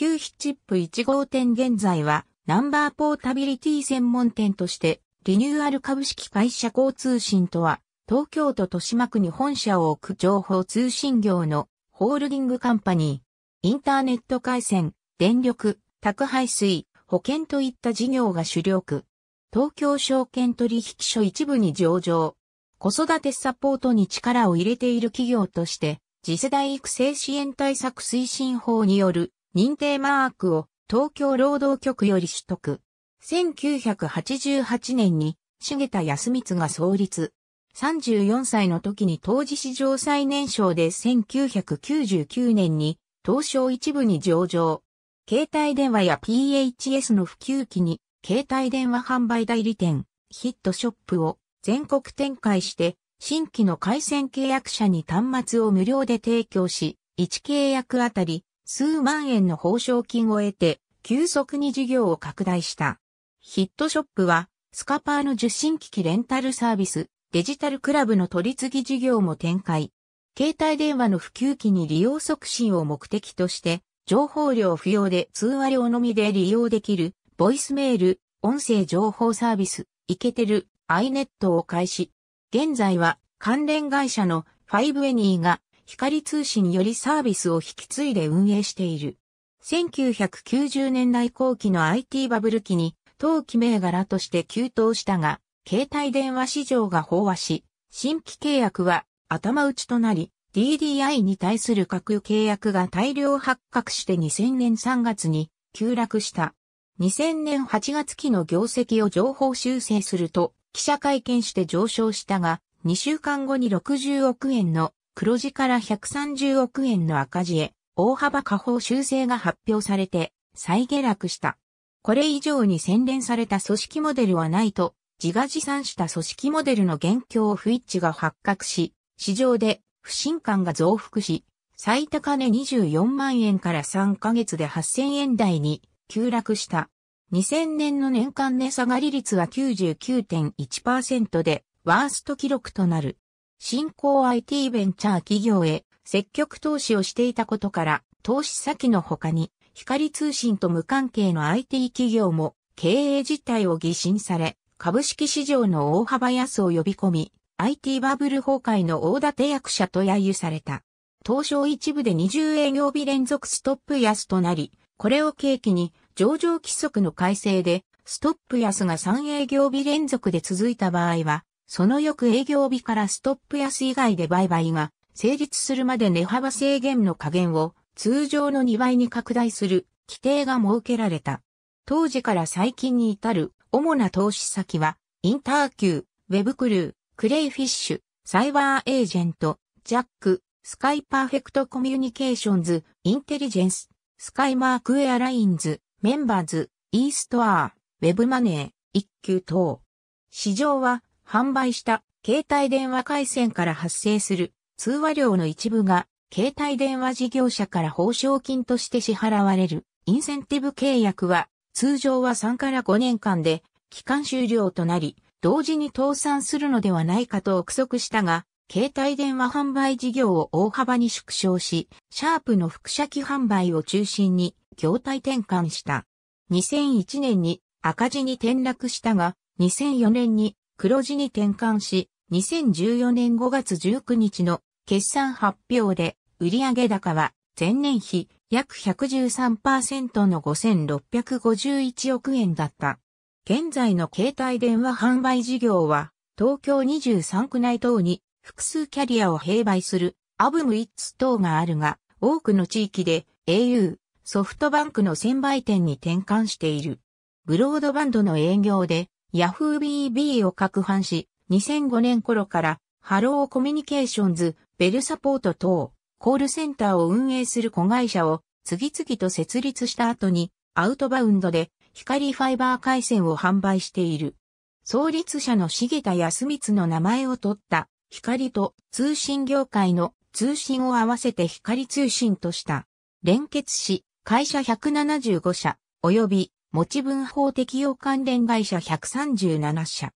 旧ヒチップ1号店現在はナンバーポータビリティ専門店としてリニューアル株式会社交通信とは東京都豊島区に本社を置く情報通信業のホールディングカンパニー、インターネット回線、電力、宅配水、保険といった事業が主力。東京証券取引所一部に上場。子育てサポートに力を入れている企業として、次世代育成支援対策推進法による認定マークを東京労働局より取得。1988年に重田康光が創立。34歳の時に当時史上最年少で1999年に東証一部に上場。携帯電話や PHS の普及機に携帯電話販売代理店ヒットショップを全国展開して新規の回線契約者に端末を無料で提供し、1契約あたり数万円の報奨金を得て、急速に事業を拡大した。ヒットショップは、スカパーの受信機器レンタルサービス、デジタルクラブの取り次ぎ事業も展開。携帯電話の普及期に利用促進を目的として、情報量不要で通話量のみで利用できる、ボイスメール、音声情報サービス、イケてる iNet を開始。現在は関連会社の 5any が光通信よりサービスを引き継いで運営している。1990年代後期の IT バブル期に、当期銘柄として急騰したが、携帯電話市場が飽和し、新規契約は頭打ちとなり、DDI に対する各契約が大量発覚して2000年3月に急落した。2000年8月期の業績を情報修正すると、記者会見して上昇したが、2週間後に60億円の黒字から130億円の赤字へ、大幅下方修正が発表されて、再下落した。これ以上に洗練された組織モデルはないと、自画自賛した組織モデルの現況不一致が発覚し、市場で不信感が増幅し、最高値24万円から3ヶ月で8000円台に急落した。2000年の年間値下がり率は99.1%で、ワースト記録となる。新興 IT ベンチャー企業へ積極投資をしていたことから、投資先の他に、光通信と無関係の IT 企業も経営実態を疑心され、株式市場の大幅安を呼び込み、IT バブル崩壊の大立役者と揶揄された。東証一部で20営業日連続ストップ安となり、これを契機に上場規則の改正でストップ安が3営業日連続で続いた場合は、その翌営業日からストップ安以外で売買が成立するまで値幅制限の加減を通常の2倍に拡大する規定が設けられた。当時から最近に至る主な投資先は、インターキュー、ウェブクルー、クレイフィッシュ、サイバーエージェント、ジャック、スカイパーフェクトコミュニケーションズ、インテリジェンス、スカイマークエアラインズ、メンバーズ、イーストアー、ウェブマネー、一級等。市場は販売した携帯電話回線から発生する通話料の一部が携帯電話事業者から報奨金として支払われるインセンティブ契約は通常は3から5年間で期間終了となり同時に倒産するのではないかと憶測したが携帯電話販売事業を大幅に縮小し、シャープの副社機販売を中心に業態転換した。2001年に赤字に転落したが、2004年に黒字に転換し、2014年5月19日の決算発表で売上高は前年比約113%の5651億円だった。現在の携帯電話販売事業は東京23区内等に複数キャリアを併売するアブムイッツ等があるが多くの地域で au、ソフトバンクの専売店に転換している。ブロードバンドの営業で YahooBB を拡販し、2005年頃からハローコミュニケーションズ、ベルサポート等、コールセンターを運営する子会社を次々と設立した後に、アウトバウンドで光ファイバー回線を販売している。創立者の重田康光の名前を取った光と通信業界の通信を合わせて光通信とした。連結し、会社175社、及び持ち分法適用関連会社137社。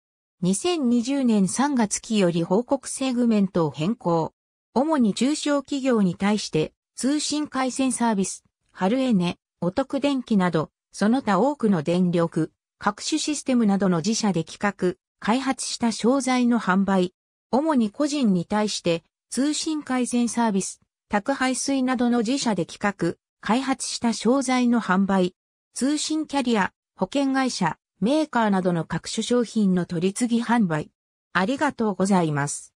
2020年3月期より報告セグメントを変更。主に中小企業に対して通信回線サービス、春エネ、お得電気など、その他多くの電力、各種システムなどの自社で企画、開発した商材の販売、主に個人に対して通信回線サービス、宅配水などの自社で企画、開発した商材の販売、通信キャリア、保険会社、メーカーなどの各種商品の取り次ぎ販売。ありがとうございます。